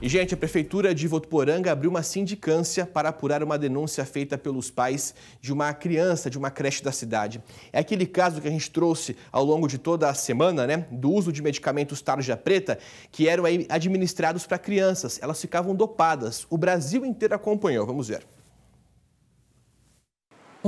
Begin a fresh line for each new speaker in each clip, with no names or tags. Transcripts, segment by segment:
E, gente, a Prefeitura de Votuporanga abriu uma sindicância para apurar uma denúncia feita pelos pais de uma criança de uma creche da cidade. É aquele caso que a gente trouxe ao longo de toda a semana, né? Do uso de medicamentos tarja preta que eram administrados para crianças. Elas ficavam dopadas. O Brasil inteiro acompanhou. Vamos ver.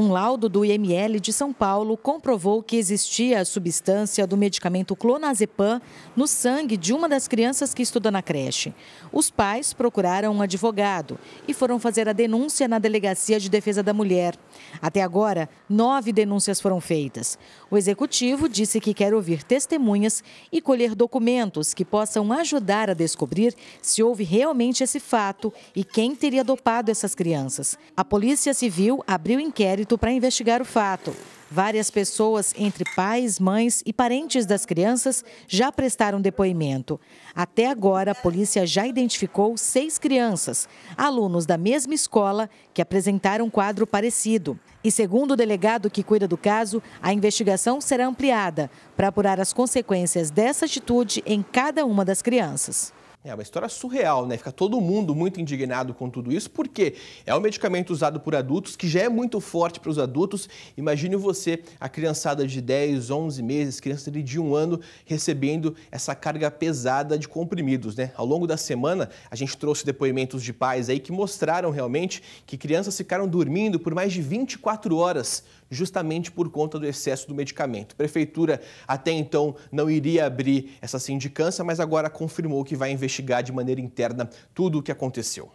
Um laudo do IML de São Paulo comprovou que existia a substância do medicamento clonazepam no sangue de uma das crianças que estuda na creche. Os pais procuraram um advogado e foram fazer a denúncia na Delegacia de Defesa da Mulher. Até agora, nove denúncias foram feitas. O executivo disse que quer ouvir testemunhas e colher documentos que possam ajudar a descobrir se houve realmente esse fato e quem teria dopado essas crianças. A Polícia Civil abriu inquérito inquérito para investigar o fato. Várias pessoas, entre pais, mães e parentes das crianças, já prestaram depoimento. Até agora, a polícia já identificou seis crianças, alunos da mesma escola, que apresentaram um quadro parecido. E segundo o delegado que cuida do caso, a investigação será ampliada para apurar as consequências dessa atitude em cada uma das crianças.
É uma história surreal, né? Fica todo mundo muito indignado com tudo isso, porque é um medicamento usado por adultos que já é muito forte para os adultos. Imagine você, a criançada de 10, 11 meses, criança de 1 ano, recebendo essa carga pesada de comprimidos, né? Ao longo da semana, a gente trouxe depoimentos de pais aí que mostraram realmente que crianças ficaram dormindo por mais de 24 horas justamente por conta do excesso do medicamento. A prefeitura até então não iria abrir essa sindicância, mas agora confirmou que vai investir investigar de maneira interna tudo o que aconteceu.